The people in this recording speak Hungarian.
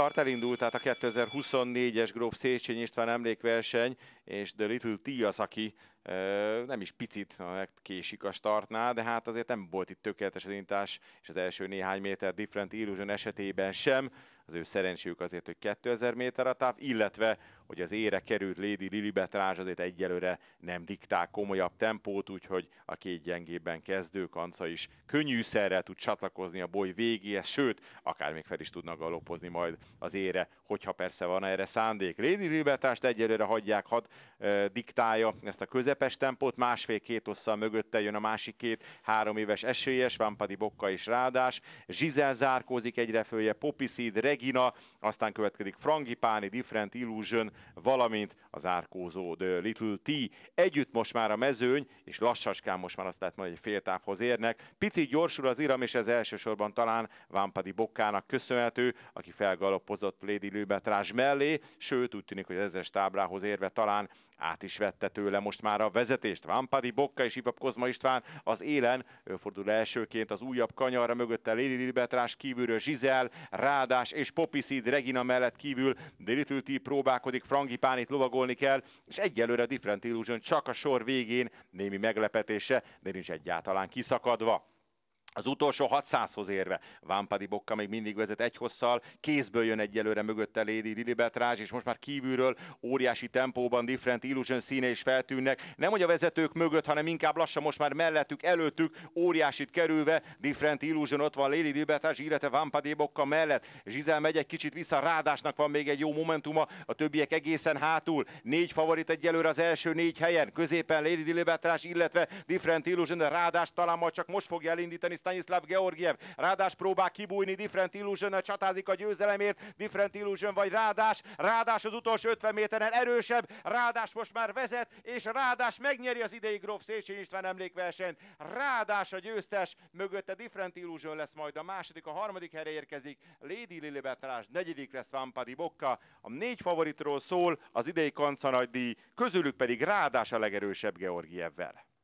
start elindult, tehát a 2024-es Gróf Széchenyi István emlékverseny, és The Little Tias, aki nem is picit késik a startnál, de hát azért nem volt itt tökéletes az intás, és az első néhány méter Different Illusion esetében sem. Az ő szerencséjük azért, hogy 2000 méter a táv, illetve, hogy az ére került Lady rázs azért egyelőre nem diktál komolyabb tempót, úgyhogy a két gyengében kezdő kanca is könnyűszerrel tud csatlakozni a boly végéhez, sőt, akár még fel is tudnak galopozni majd az ére, hogyha persze van erre szándék. Lady Lilibetrázst egyelőre hagyják, hat eh, diktálja ezt a közep közepes tempót, másfél-két osszal mögötte jön a másik két három éves esélyes, Vámpadi Bokka és Rádás, Zsizel zárkózik egyre följe, Popiszid, Regina, aztán következik Frangipáni, Different Illusion, valamint az árkózó The Little T. Együtt most már a mezőny, és lassacskán most már azt lehet mondani, hogy távhoz érnek. Pici gyorsul az iram, és ez elsősorban talán Vámpadi Bokkának köszönhető, aki felgaloppozott Lady Lőbetrás mellé, sőt úgy tűnik, hogy ezes táblához érve talán át is vette tőle most már a vezetést. Vámpadi, Bokka és Ivap Kozma István az élen, ő fordul elsőként az újabb kanyarra mögötte Lili Libertrás kívülről Zsizel, Rádás és Popiszid Regina mellett kívül próbálkodik, Frangi Pánit lovagolni kell, és egyelőre a Different Illusion csak a sor végén némi meglepetése, de nincs egyáltalán kiszakadva az utolsó 600-hoz érve. Vámpadi Bokka még mindig vezet egy hosszal, kézből jön egyelőre mögötte Lady Lilibet Rázs, és most már kívülről óriási tempóban Different Illusion színe is feltűnnek. Nem, hogy a vezetők mögött, hanem inkább lassan most már mellettük, előttük, óriásit kerülve. Different Illusion ott van Lady Lilibet Rázs, illetve Vámpadi Bokka mellett. Zsizel megy egy kicsit vissza, Rádásnak van még egy jó momentuma, a többiek egészen hátul. Négy favorit egyelőre az első négy helyen, középen Lady Lilibet Rázs, illetve Different Illusion, Rádás talán majd csak most fogja elindítani Stanislav Georgiev. Rádás próbál kibújni, Different illusion csatázik a győzelemért, Different Illusion vagy Rádás. Rádás az utolsó 50 méteren erősebb, Rádás most már vezet, és Rádás megnyeri az idei Grof Széchenyi István emlékversenyt. Rádás a győztes, mögötte Different Illusion lesz majd a második, a harmadik helyre érkezik, Lady Lilibert Rás, negyedik lesz Vampadi Bokka. A négy favoritról szól az idei kancanagydíj, közülük pedig Rádás a legerősebb Georgievvel.